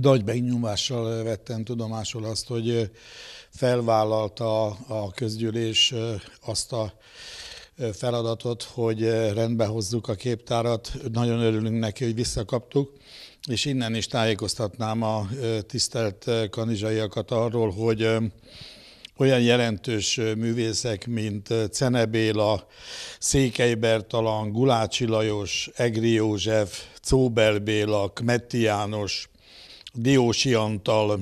nagy megnyomással vettem tudomásul azt, hogy felvállalta a közgyűlés azt a feladatot, hogy rendbe hozzuk a képtárat. Nagyon örülünk neki, hogy visszakaptuk, és innen is tájékoztatnám a tisztelt kanizsaiakat arról, hogy olyan jelentős művészek, mint Cene Béla, Székely Bertalan, Gulácsi Lajos, Egri József, Cóbel Béla, Kmetti János, Diósi Antal,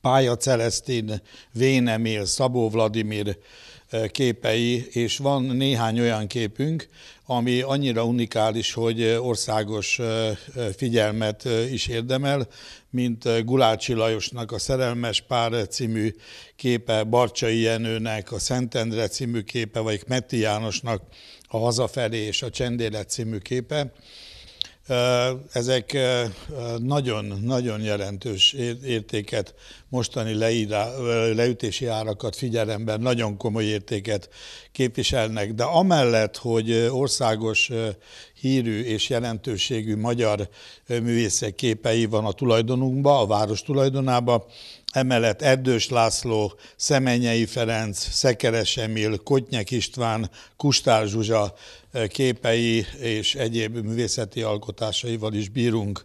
Pálya Celesztin, Vénemél, Szabó Vladimir eh, képei, és van néhány olyan képünk, ami annyira unikális, hogy eh, országos eh, figyelmet is érdemel, mint Gulácsi Lajosnak a Szerelmes Pár című képe, Barcsai Jenőnek a Szentendre című képe, vagy Metti Jánosnak a Hazafelé és a Csendélet című képe. Ezek nagyon-nagyon jelentős értéket, mostani leütési árakat figyelemben nagyon komoly értéket képviselnek, de amellett, hogy országos hírű és jelentőségű magyar művészek képei van a tulajdonunkba, a város tulajdonában. Emellett Erdős László, Szemenyei Ferenc, Szekeres Emil, Kotnyek István, Kustár Zsuzsa képei és egyéb művészeti alkotásaival is bírunk.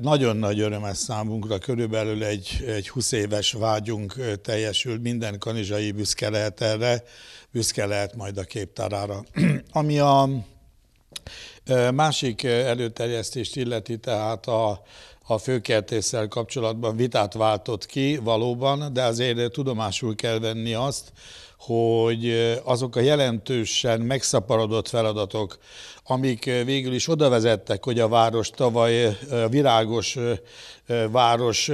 Nagyon nagy öröm számunkra, körülbelül egy, egy 20 éves vágyunk teljesül, minden kanizsai büszke lehet erre, büszke lehet majd a képtárára. Ami a Másik előterjesztést illeti tehát a a főkertészsel kapcsolatban vitát váltott ki valóban, de azért tudomásul kell venni azt, hogy azok a jelentősen megszaporodott feladatok, amik végül is oda vezettek, hogy a város tavaly a virágos város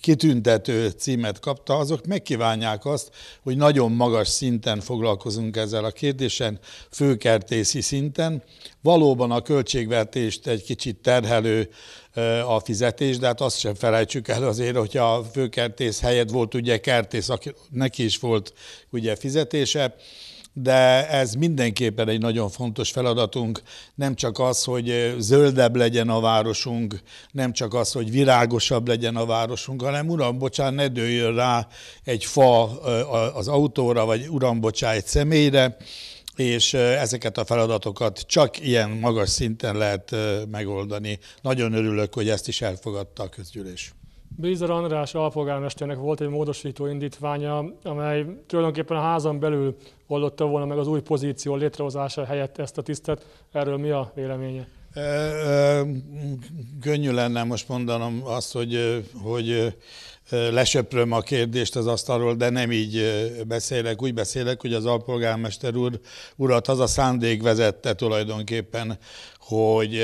kitüntető címet kapta, azok megkívánják azt, hogy nagyon magas szinten foglalkozunk ezzel a kérdésen, főkertészi szinten. Valóban a költségvetést egy kicsit terhelő a fizetés, de hát azt sem felejtsük el azért, hogyha a főkertész helyett volt ugye kertész, aki, neki is volt ugye fizetése, de ez mindenképpen egy nagyon fontos feladatunk, nem csak az, hogy zöldebb legyen a városunk, nem csak az, hogy virágosabb legyen a városunk, hanem uram, bocsán, ne dőljön rá egy fa az autóra, vagy uram, bocsán, egy személyre, és ezeket a feladatokat csak ilyen magas szinten lehet megoldani. Nagyon örülök, hogy ezt is elfogadta a közgyűlés. Bízer András alpolgármesternek volt egy módosító indítványa, amely tulajdonképpen a házon belül oldotta volna meg az új pozíció létrehozása helyett ezt a tisztet. Erről mi a véleménye? E, e, könnyű lenne most mondanom azt, hogy, hogy lesöpröm a kérdést az asztalról, de nem így beszélek. Úgy beszélek, hogy az alpolgármester úr, urat az a szándék vezette tulajdonképpen, hogy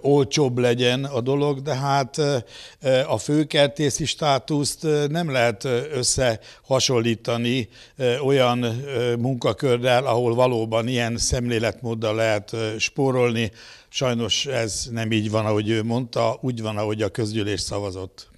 olcsóbb legyen a dolog, de hát a főkertészi státuszt nem lehet összehasonlítani olyan munkakörrel, ahol valóban ilyen szemléletmóddal lehet spórolni. Sajnos ez nem így van, ahogy ő mondta, úgy van, ahogy a közgyűlés szavazott.